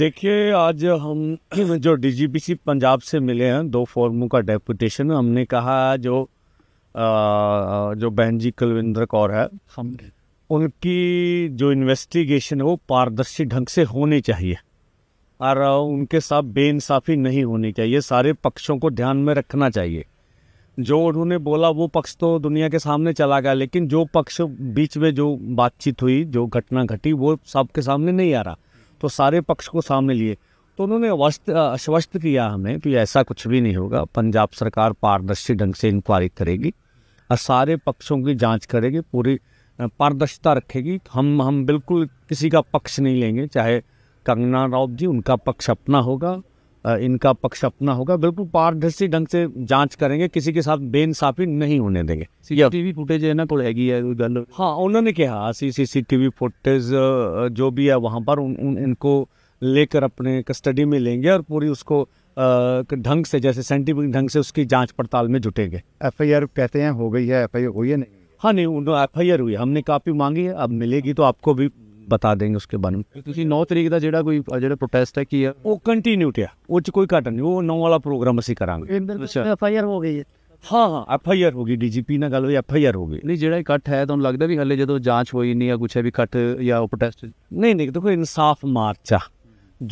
देखिए आज हम जो डीजीपीसी पंजाब से मिले हैं दो फॉर्मों का डेपुटेशन हमने कहा जो आ, जो बहन जी कुलविंदर कौर है हम उनकी जो इन्वेस्टिगेशन है वो पारदर्शी ढंग से होनी चाहिए और उनके साथ बेइंसाफ़ी नहीं होनी चाहिए सारे पक्षों को ध्यान में रखना चाहिए जो उन्होंने बोला वो पक्ष तो दुनिया के सामने चला गया लेकिन जो पक्ष बीच में जो बातचीत हुई जो घटना घटी वो सबके सामने नहीं आ रहा तो सारे पक्ष को सामने लिए तो उन्होंने अवस्त आश्वस्त किया हमें कि ऐसा कुछ भी नहीं होगा पंजाब सरकार पारदर्शी ढंग से इंक्वायरी करेगी और सारे पक्षों की जांच करेगी पूरी पारदर्शिता रखेगी तो हम हम बिल्कुल किसी का पक्ष नहीं लेंगे चाहे कंगना राउत जी उनका पक्ष अपना होगा इनका पक्ष अपना होगा बिल्कुल पारदर्शी ढंग से जांच करेंगे किसी के साथ इंसाफी नहीं होने देंगे सीसीटीवी फुटेज है ना तो कोई है गल हाँ उन्होंने कहा सीसीटीवी फुटेज जो भी है वहाँ पर उन, उन इनको लेकर अपने कस्टडी में लेंगे और पूरी उसको ढंग से जैसे साइंटिफिक ढंग से उसकी जाँच पड़ताल में जुटेंगे एफ कहते हैं हो गई है एफ हुई है नहीं हाँ नहीं एफ आई आर हुई हमने काफ़ी मांगी है अब मिलेगी तो आपको भी ਬਤਾ ਦੇਂਗੇ ਉਸਕੇ ਬਾਰੇ ਵਿੱਚ ਤੁਸੀਂ 9 ਤਰੀਕ ਦਾ ਜਿਹੜਾ ਕੋਈ ਜਿਹੜਾ ਪ੍ਰੋਟੈਸਟ ਹੈ ਕੀ ਹੈ ਉਹ ਕੰਟੀਨਿਊਟ ਹੈ ਉਹ ਚ ਕੋਈ ਘਟ ਨਹੀਂ ਉਹ 9 ਵਾਲਾ ਪ੍ਰੋਗਰਾਮ ਅਸੀਂ ਕਰਾਂਗੇ ਐਫ ਆਈ ਆਰ ਹੋ ਗਈ ਹੈ ਹਾਂ ਹਾਂ ਐਫ ਆਈ ਆਰ ਹੋ ਗਈ ਡੀਜੀਪੀ ਨਾਲ ਗੱਲ ਹੋਈ ਐਫ ਆਈ ਆਰ ਹੋ ਗਈ ਨਹੀਂ ਜਿਹੜਾ ਇਕੱਠ ਹੈ ਤੁਹਾਨੂੰ ਲੱਗਦਾ ਵੀ ਹੱਲੇ ਜਦੋਂ ਜਾਂਚ ਹੋਈ ਨਹੀਂ ਆ ਕੁਛ ਹੈ ਵੀ ਇਕੱਠ ਜਾਂ ਉਹ ਪ੍ਰੋਟੈਸਟ ਨਹੀਂ ਨਹੀਂ ਦੇਖੋ ਇਨਸਾਫ ਮਾਰਚ ਆ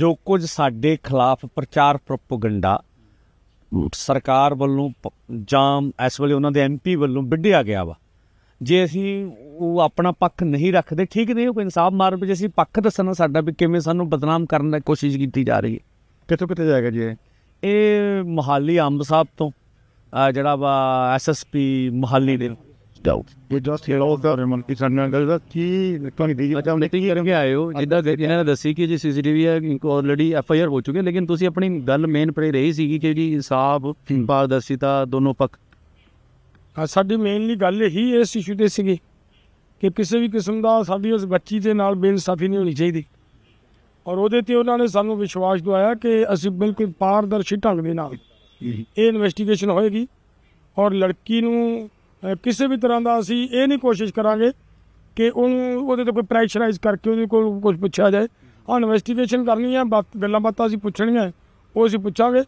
ਜੋ ਕੁਝ ਸਾਡੇ ਖਿਲਾਫ ਪ੍ਰਚਾਰ ਪ੍ਰੋਪਗੈਂਡਾ ਸਰਕਾਰ ਵੱਲੋਂ ਜਾਂ ਇਸ ਵੇਲੇ ਉਹਨਾਂ ਦੇ ਐਮਪੀ ਵੱਲੋਂ ਵਿੱਢਿਆ ਗਿਆ ਵਾ ਜੇ ਅਸੀਂ ਉਹ ਆਪਣਾ ਪੱਖ ਨਹੀਂ ਰੱਖਦੇ ਠੀਕ ਨਹੀਂ ਉਹ ਕੋਈ ਇਨਸਾਫ ਮਾਰਨ ਵਿੱਚ ਅਸੀਂ ਪੱਖ ਦੱਸਣਾ ਸਾਡਾ ਵੀ ਕਿਵੇਂ ਸਾਨੂੰ ਬਦਨਾਮ ਕਰਨ ਦੀ ਕੋਸ਼ਿਸ਼ ਕੀਤੀ ਜਾ ਰਹੀ ਹੈ ਕਿੱਥੋਂ ਕਿੱਥੇ ਜਾਏਗਾ ਜੀ ਇਹ ਮਹਾਲੀ ਅੰਬ ਸਾਹਿਬ ਤੋਂ ਜਿਹੜਾ ਵਾ ਐਸਐਸਪੀ ਮਹਾਲੀ ਦੇ ਡਾਊਟ ਵੀ ਜਸਟ ਹੇਅਰ ਆਲ ਦਾ ਰਮਨ ਇਸ ਅਨੰਗਲ ਦਾ ਕੀ ਇਲੈਕਟ੍ਰੋਨਿਕ ਦੀ ਅਜਾ ਉਹਨੇ ਕੀ ਕਰਕੇ ਆਏ ਹੋ ਜਿੱਦਾਂ ਇਹਨਾਂ ਨੇ ਦੱਸੀ ਕਿ ਜੀ ਸੀਸੀਟੀਵੀ ਹੈ ਆਲਰੇਡੀ ਐਫਆਈਆਰ ਹੋ ਚੁੱਕੀ ਹੈ ਲੇਕਿਨ ਤੁਸੀਂ ਆਪਣੀ ਗੱਲ ਮੇਨ ਪਰੇ ਰਹੀ ਸੀਗੀ ਕਿ ਜੀ ਇਨਸਾਫ ਪਾਰਦਰਸ਼ਿਤਾ ਦੋਨੋਂ ਪੱਖ ਸਾਡੀ ਮੇਨਲੀ ਗੱਲ ਇਹੀ ਇਸ ਇਸ਼ੂ ਤੇ ਸੀਗੀ ਕਿ ਕਿਸੇ ਵੀ ਕਿਸਮ ਦਾ ਸਾਡੀ ਉਸ ਬੱਚੀ ਦੇ ਨਾਲ ਬੇਇਨਸਾਫੀ ਨਹੀਂ ਹੋਣੀ ਚਾਹੀਦੀ ਔਰ ਉਹਦੇ ਤੇ ਉਹਨਾਂ ਨੇ ਸਾਨੂੰ ਵਿਸ਼ਵਾਸ ਦਵਾਇਆ ਕਿ ਅਸੀਂ ਬਿਲਕੁਲ ਪਾਰਦਰਸ਼ੀ ਢੰਗ ਦੇ ਨਾਲ ਇਹ ਇਨਵੈਸਟੀਗੇਸ਼ਨ ਹੋਏਗੀ ਔਰ ਲੜਕੀ ਨੂੰ ਕਿਸੇ ਵੀ ਤਰ੍ਹਾਂ ਦਾ ਅਸੀਂ ਇਹ ਨਹੀਂ ਕੋਸ਼ਿਸ਼ ਕਰਾਂਗੇ ਕਿ ਉਹਨੂੰ ਉਹਦੇ ਤੇ ਕੋਈ ਪ੍ਰੈਸ਼ਰਾਈਜ਼ ਕਰਕੇ ਉਹਦੇ ਕੋਲ ਕੁਝ ਪੁੱਛਿਆ ਜਾਏ ਹਾਂ ਇਨਵੈਸਟੀਗੇਸ਼ਨ ਕਰਨੀ ਹੈ ਗੱਲਾਂ ਬਾਤਾਂ ਅਸੀਂ ਪੁੱਛਣੀਆਂ ਉਹ ਅਸੀਂ ਪੁੱਛਾਂਗੇ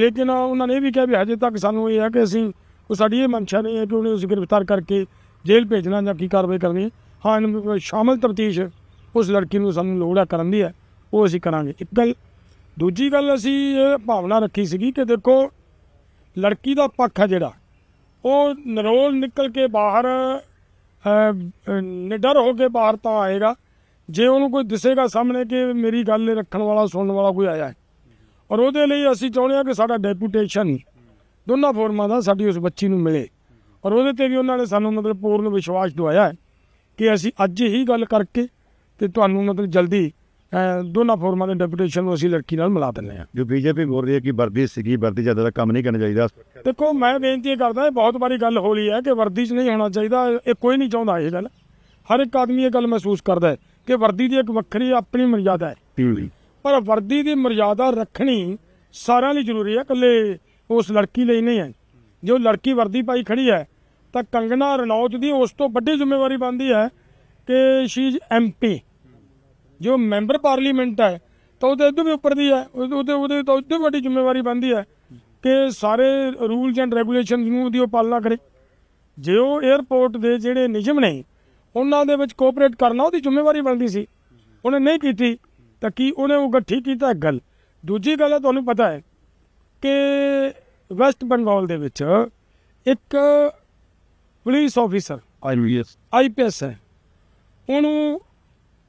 ਲੇਕਿਨ ਉਹਨਾਂ ਨੇ ਇਹ ਵੀ ਕਿਹਾ ਵੀ ਹਜੇ ਤੱਕ ਸਾਨੂੰ ਇਹ ਹੈ ਕਿ ਅਸੀਂ ਉਹ ਸਾਡੀ ਇਹ ਮਨਸ਼ਾ ਨਹੀਂ ਹੈ ਕਿ ਉਹਨੂੰ ਉਸ ਗ੍ਰਿਫਤਾਰ ਕਰਕੇ ਜੇਲ੍ਹ ਭੇਜਣਾ ਜਾਂ ਕੀ ਕਾਰਵਾਈ ਕਰਨੀ ਹਾਂ ਸ਼ਾਮਲ ਤਫਤੀਸ਼ ਉਸ ਲੜਕੀ ਨੂੰ ਸਾਨੂੰ ਲੋੜ ਆ ਕਰਨ ਦੀ ਹੈ ਉਹ ਅਸੀਂ ਕਰਾਂਗੇ ਇੱਕ ਗੱਲ ਦੂਜੀ ਗੱਲ ਅਸੀਂ ਇਹ ਭਾਵਨਾ ਰੱਖੀ ਸੀਗੀ ਕਿ ਦੇਖੋ ਲੜਕੀ ਦਾ ਪੱਖ ਹੈ ਜਿਹੜਾ ਉਹ ਨਰੋਲ ਨਿਕਲ ਕੇ ਬਾਹਰ ਨਿਡਰ ਹੋ ਕੇ ਬਾਹਰ ਤਾਂ ਆਏਗਾ ਜੇ ਉਹਨੂੰ ਕੋਈ ਦਿਸੇਗਾ ਸਾਹਮਣੇ ਕਿ ਮੇਰੀ ਗੱਲ ਰੱਖਣ ਵਾਲਾ ਸੁਣਨ ਵਾਲਾ ਕੋਈ ਆਇਆ ਹੈ ਔਰ ਉਹਦੇ ਲਈ ਅਸੀਂ ਚਾਹੁੰਦੇ ਹਾਂ ਕਿ ਸਾਡਾ ਡੈਪੂਟੇਸ਼ਨ ਦੋਨਾਂ ਫੋਰਮਾਂ ਦਾ ਸਾਡੀ ਉਸ ਬੱਚੀ ਨੂੰ ਮਿਲੇ ਔਰ ਉਹਦੇ ਤੇ ਵੀ ਉਹਨਾਂ ਨੇ ਸਾਨੂੰ ਮਤਲਬ ਪੂਰਨ ਵਿਸ਼ਵਾਸ ਦਵਾਇਆ ਹੈ ਕਿ ਅਸੀਂ ਅੱਜ ਹੀ ਗੱਲ ਕਰਕੇ ਤੇ ਤੁਹਾਨੂੰ ਮਤਲਬ ਜਲਦੀ ਦੋਨਾਂ ਫੋਰਮਾਂ ਦੇ ਡੈਪੂਟੇਸ਼ਨ ਨੂੰ ਅਸੀਂ ਲੜਕੀ ਨਾਲ ਮਿਲਾ ਦਿੰਨੇ ਆ ਜੋ ਬੀਜੇਪੀ ਬੋਲ ਰਹੀ ਹੈ ਕਿ ਵਰਦੀ ਸਿੱਗੀ ਵਰਦੀ ਜ਼ਿਆਦਾ ਦਾ ਕੰਮ ਨਹੀਂ ਕਰਨਾ ਚਾਹੀਦਾ ਦੇਖੋ ਮੈਂ ਬੇਨਤੀ ਕਰਦਾ ਇਹ ਬਹੁਤ ਵਾਰੀ ਗੱਲ ਹੋ ਲਈ ਹੈ ਕਿ ਵਰਦੀ 'ਚ ਨਹੀਂ ਹੋਣਾ ਚਾਹੀਦਾ ਇਹ ਕੋਈ ਨਹੀਂ ਚਾਹੁੰਦਾ ਇਹ ਗੱਲ ਹਰ ਇੱਕ ਆਦਮੀ ਇਹ ਗੱਲ ਮਹਿਸੂਸ ਕਰਦਾ ਹੈ ਕਿ ਵਰਦੀ ਦੀ ਇੱਕ ਵੱਖਰੀ ਆਪਣੀ ਮਰਿਆਦਾ ਹੈ ਪਰ ਵਰਦੀ ਦੀ ਮਰਿਆਦਾ ਰੱਖਣੀ ਸਾਰਿਆਂ ਲਈ ਜ਼ਰੂਰੀ ਹੈ ਇਕੱਲੇ ਉਸ ਲੜਕੀ ਲਈ ਨਹੀਂ ਹੈ ਜੋ ਲੜਕੀ ਵਰਦੀ ਪਾਈ ਖੜੀ ਹੈ ਤਾਂ ਕੰਗਨਾ ਰਣੌਤ ਦੀ ਉਸ ਤੋਂ ਵੱਡੀ ਜ਼ਿੰਮੇਵਾਰੀ ਬਣਦੀ ਹੈ ਕਿ ਸ਼ੀ ਇਜ਼ ਐਮਪੀ ਜੋ ਮੈਂਬਰ ਪਾਰਲੀਮੈਂਟ ਹੈ ਤਾਂ ਉਹਦੇ ਇਦੋਂ ਵੀ ਉੱਪਰ ਦੀ ਹੈ ਉਹਦੇ ਉਹਦੇ ਤਾਂ ਇਦੋਂ ਵੱਡੀ ਜ਼ਿੰਮੇਵਾਰੀ ਬਣਦੀ ਹੈ ਕਿ ਸਾਰੇ ਰੂਲਸ ਐਂਡ ਰੈਗੂਲੇਸ਼ਨਸ ਨੂੰ ਦੀ ਉਹ ਪਾਲਣਾ ਕਰੇ ਜੇ ਉਹ 에어ਪੋਰਟ ਦੇ ਜਿਹੜੇ ਨਿਯਮ ਨੇ ਉਹਨਾਂ ਦੇ ਵਿੱਚ ਕੋਆਪਰੇਟ ਕਰਨਾ ਉਹਦੀ ਜ਼ਿੰਮੇਵਾਰੀ ਬਣਦੀ ਸੀ ਉਹਨੇ ਨਹੀਂ ਕੀਤੀ ਤਾਂ ਕੀ ਉਹਨੇ ਉਹ ਗੱਠੀ ਕੀਤਾ ਗੱਲ ਦੂਜੀ ਗੱਲ ਤੁਹਾਨੂੰ ਪਤਾ ਹੈ ਕਿ ਵੈਸਟ ਬੰਗਾਲ ਦੇ ਵਿੱਚ ਇੱਕ ਪੁਲਿਸ ਆਫੀਸਰ ਆਈਪੀਐਸ ਆਈਪੀਐਸ ਹੈ ਉਹਨੂੰ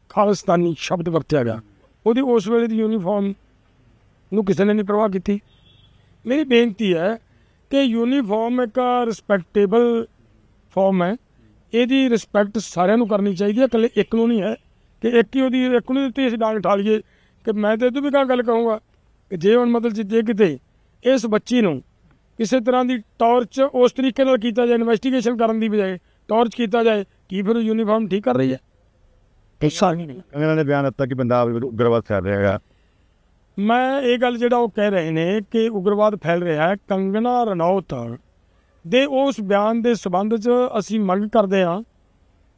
ਖਾਲਸਤਾਨੀ ਸ਼ਬਦ ਵਰਤਿਆ ਗਿਆ ਉਹਦੀ ਉਸ ਵੇਲੇ ਦੀ ਯੂਨੀਫਾਰਮ ਨੂੰ ਕਿਸੇ ਨੇ ਨਹੀਂ ਪ੍ਰਵਾਹ ਕੀਤੀ ਮੇਰੀ ਬੇਨਤੀ ਹੈ ਕਿ ਯੂਨੀਫਾਰਮ ਇੱਕ ਰਿਸਪੈਕਟੇਬਲ ਫਾਰਮ ਹੈ ਇਹਦੀ ਰਿਸਪੈਕਟ ਸਾਰਿਆਂ ਨੂੰ ਕਰਨੀ ਚਾਹੀਦੀ ਹੈ ਇਕੱਲੇ ਇੱਕ ਨੂੰ ਨਹੀਂ ਹੈ ਕਿ ਇੱਕ ਹੀ ਉਹਦੀ ਇੱਕ ਨੂੰ ਦਿੱਤੀ ਅਸੀਂ ਡਾਂਗ ਠਾਲੀਏ ਕਿ ਮੈਂ ਤੇ ਤੂੰ ਵੀ ਕਾ ਗੱਲ ਕਹੂੰਗਾ ਕਿ ਜੇ ਹੁਣ ਮਤਲਬ ਜੇ ਕਿਤੇ ਇਸ ਬੱਚੀ ਨੂੰ ਕਿਸੇ ਤਰ੍ਹਾਂ ਦੀ ਟਾਰਚ ਉਸ ਤਰੀਕੇ ਨਾਲ ਕੀਤਾ ਜਾਏ ਇਨਵੈਸਟੀਗੇਸ਼ਨ ਕਰਨ ਦੀ ਬਜਾਏ ਟਾਰਚ ਕੀਤਾ ਜਾਏ ਕੀ ਫਿਰ ਯੂਨੀਫਾਰਮ ਠੀਕ ਕਰ ਰਹੀ ਹੈ ਪੇਸ਼ਾ ਨਹੀਂ ਇਹਨਾਂ ਨੇ ਬਿਆਨ ਦਿੱਤਾ ਕਿ ਪੰਜਾਬ ਵਿੱਚ ਉਗਰਵਾਦ ਫੈਲ ਰਿਹਾ ਹੈ ਮੈਂ ਇਹ ਗੱਲ ਜਿਹੜਾ ਉਹ ਕਹਿ ਰਹੇ ਨੇ ਕਿ ਉਗਰਵਾਦ ਫੈਲ ਰਿਹਾ ਹੈ ਕੰਗਣਾ ਰਣੌਤ ਦੇ ਉਸ ਬਿਆਨ ਦੇ ਸਬੰਧ 'ਚ ਅਸੀਂ ਮੰਗ ਕਰਦੇ ਹਾਂ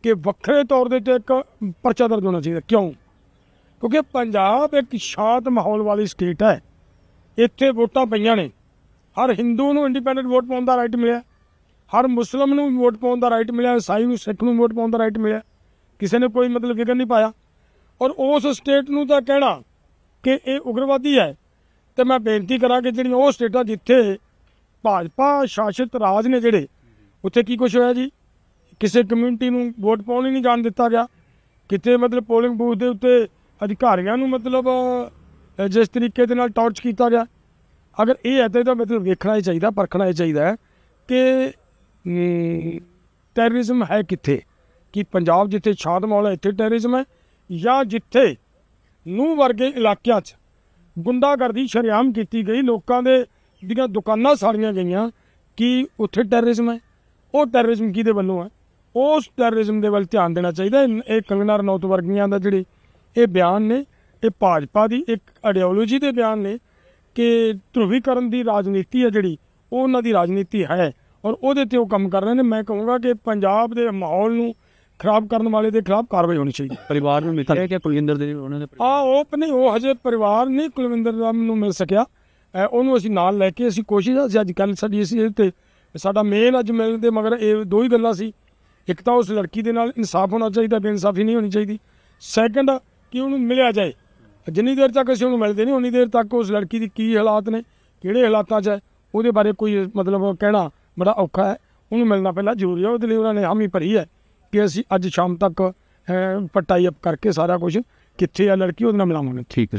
ਕਿ ਵੱਖਰੇ ਤੌਰ ਦੇ ਤੇ ਇੱਕ ਪਰਚਾ ਦਰਜ ਹੋਣਾ ਚਾਹੀਦਾ ਕਿਉਂ ਕਿਉਂਕਿ ਪੰਜਾਬ ਇੱਕ ਸ਼ਾਂਤ ਮਾਹੌਲ ਵਾਲੀ ਸਟੇਟ ਹੈ ਇੱਥੇ ਵੋਟਾਂ ਪਈਆਂ ਨੇ ਹਰ ਹਿੰਦੂ ਨੂੰ ਇੰਡੀਪੈਂਡੈਂਟ ਵੋਟ ਪਾਉਣ ਦਾ ਰਾਈਟ ਮਿਲਿਆ ਹਰ ਮੁਸਲਮ ਨੂੰ ਵੋਟ ਪਾਉਣ ਦਾ ਰਾਈਟ ਮਿਲਿਆ ਸਾਈ ਨੂੰ ਸਿੱਖ ਨੂੰ ਵੋਟ ਪਾਉਣ ਦਾ ਰਾਈਟ ਮਿਲਿਆ ਕਿਸੇ ਨੇ ਕੋਈ ਮਤਲਬ ਫਿਕਰ ਨਹੀਂ ਪਾਇਆ ਔਰ ਉਸ ਸਟੇਟ ਨੂੰ ਤਾਂ ਕਹਿਣਾ ਕਿ ਇਹ ਉਗਰਵਾਦੀ ਹੈ ਤੇ ਮੈਂ ਬੇਨਤੀ ਕਰਾਂ ਕਿ ਜਿਹੜੀਆਂ ਉਹ ਸਟੇਟਾਂ ਜਿੱਥੇ ਭਾਜਪਾ ਸ਼ਾਸਿਤ ਰਾਜ ਨੇ ਜਿਹੜੇ ਉੱਥੇ ਕੀ ਕੁਝ ਹੋਇਆ ਜੀ ਕਿਸੇ ਕਮਿਊਨਿਟੀ ਨੂੰ ਵੋਟ ਪਾਉਣ ਹੀ ਨਹੀਂ ਜਾਣ ਦਿੱਤਾ ਗਿਆ ਕਿਤੇ ਮਤਲਬ ਪੋਲਿੰਗ ਬੂਥ ਦੇ ਉੱਤੇ ਅਧਿਕਾਰੀਆਂ ਨੂੰ ਮਤਲਬ ਜਿਸ ਤਰੀਕੇ ਦੇ ਨਾਲ ਟੌਰਚ ਕੀਤਾ ਗਿਆ ਅਗਰ ਇਹ ਐਦਾਂ ਤਾਂ ਮਤਲਬ ਵੇਖਣਾ ਹੀ ਚਾਹੀਦਾ ਪਰਖਣਾ ਹੀ ਚਾਹੀਦਾ ਕਿ ਟੈਰਰਿਜ਼ਮ ਹੈ ਕਿੱਥੇ ਕਿ ਪੰਜਾਬ ਜਿੱਥੇ ਛਾਦ ਮਾਹੌਲ ਹੈ ਇੱਥੇ ਟੈਰਰਿਜ਼ਮ ਹੈ ਜਾਂ ਜਿੱਥੇ ਨੂੰ ਵਰਗੇ ਇਲਾਕਿਆਂ 'ਚ ਗੁੰਡਾਗਰਦੀ ਸ਼ਰਿਆਮ ਕੀਤੀ ਗਈ ਲੋਕਾਂ ਦੇ ਦੀਆਂ ਦੁਕਾਨਾਂ ਸਾੜੀਆਂ ਗਈਆਂ ਕਿ ਉੱਥੇ ਟੈਰਰਿਜ਼ਮ ਹੈ ਉਹ ਟੈਰਰਿਜ਼ਮ ਕਿਹਦੇ ਵੱਲੋਂ ਹੈ ਉਸ ਟੈਰਰਿਜ਼ਮ ਦੇ ਵੱਲ ਧਿਆਨ ਦੇਣਾ ਚਾਹੀਦਾ ਇਹ ਕੰਗਨਾਰ ਨੌਤ ਵਰਗੀਆਂ ਦਾ ਜਿਹੜੇ ਇਹ ਬਿਆਨ ਨੇ ਇਹ ਭਾਜਪਾ ਦੀ ਇੱਕ ਆਈਡੀਓਲੋਜੀ ਦੇ ਬਿਆਨ ਨੇ ਕਿ ਧਰੁਵੀਕਰਨ ਦੀ ਰਾਜਨੀਤੀ ਹੈ ਜਿਹੜੀ ਉਹ ਉਹਨਾਂ ਦੀ ਰਾਜਨੀਤੀ ਹੈ ਔਰ ਉਹਦੇ ਤੇ ਉਹ ਕੰਮ ਕਰ ਰਹੇ ਨੇ ਮੈਂ ਕਹੂੰਗਾ ਕਿ ਪੰਜਾਬ ਦੇ ਮਾਹੌਲ ਨੂੰ ਖਰਾਬ ਕਰਨ ਵਾਲੇ ਦੇ ਖਿਲਾਫ ਕਾਰਵਾਈ ਹੋਣੀ ਚਾਹੀਦੀ ਪਰਿਵਾਰ ਨੂੰ ਮਿਲਿਆ ਕਿ ਕੁਲਵਿੰਦਰ ਦੇ ਉਹਨਾਂ ਦੇ ਆ ਉਹ ਆਪਣੇ ਉਹ ਹਜੇ ਪਰਿਵਾਰ ਨਹੀਂ ਕੁਲਵਿੰਦਰ ਦਾ ਮੈਨੂੰ ਮਿਲ ਸਕਿਆ ਉਹਨੂੰ ਅਸੀਂ ਨਾਲ ਲੈ ਕੇ ਅਸੀਂ ਕੋਸ਼ਿਸ਼ ਅਸੀਂ ਅੱਜ ਕੱਲ ਸਾਡੀ ਅਸੀਂ ਇਹ ਤੇ ਸਾਡਾ ਮੇਨ ਅੱਜ ਮਿਲਣ ਦੇ ਮਗਰ ਇਹ ਦੋ ਹੀ ਗੱਲਾਂ ਸੀ ਇੱਕ ਤਾਂ ਉਸ ਲੜਕੀ ਦੇ ਨਾਲ ਇਨਸਾਫ ਹੋਣਾ ਚਾਹੀਦਾ ਬੇਇਨਸਾਫੀ ਨਹੀਂ ਹੋਣੀ ਚਾਹੀਦੀ ਸੈਕੰਡ ਕਿ ਉਹਨੂੰ ਮਿਲਿਆ ਜਾਏ ਜਿੰਨੀ ਦੇਰ ਤੱਕ ਅਸੀਂ ਉਹਨੂੰ ਮਿਲਦੇ ਨਹੀਂ ਉਨੀ ਦੇਰ ਤੱਕ ਉਸ ਲੜਕੀ ਦੀ ਕੀ ਹਾਲਾਤ ਨੇ ਕਿਹੜੇ ਹਾਲਾਤਾਂ 'ਚ ਹੈ ਉਹਦੇ ਬਾਰੇ ਕੋਈ ਮਤਲਬ ਕਹਿਣਾ ਬੜਾ ਔਖਾ ਹੈ ਉਹਨੂੰ ਮਿਲਣਾ ਪਹਿਲਾਂ ਜ਼ਰੂਰੀ ਹੈ ਉਹਦੇ ਲਈ ਉਹਨਾਂ ਨੇ ਹਾਮੀ ਭਰੀ ਹੈ ਕਿ ਅਸੀਂ ਅੱਜ ਸ਼ਾਮ ਤੱਕ ਪਟਾਈ ਅਪ ਕਰਕੇ ਸਾਰਾ ਕੁਝ ਕਿੱਥੇ ਆ ਲੜਕੀ ਉਹਦੇ ਨਾਲ ਮਿਲਾਵਾਂਗੇ ਠੀਕ